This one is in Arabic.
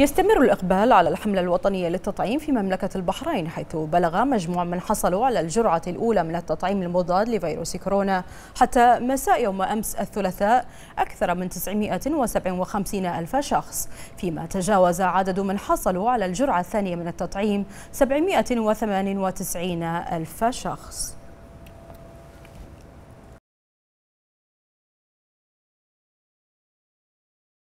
يستمر الإقبال على الحملة الوطنية للتطعيم في مملكة البحرين حيث بلغ مجموع من حصلوا على الجرعة الأولى من التطعيم المضاد لفيروس كورونا حتى مساء يوم أمس الثلاثاء أكثر من 957 ألف شخص فيما تجاوز عدد من حصلوا على الجرعة الثانية من التطعيم 798 ألف شخص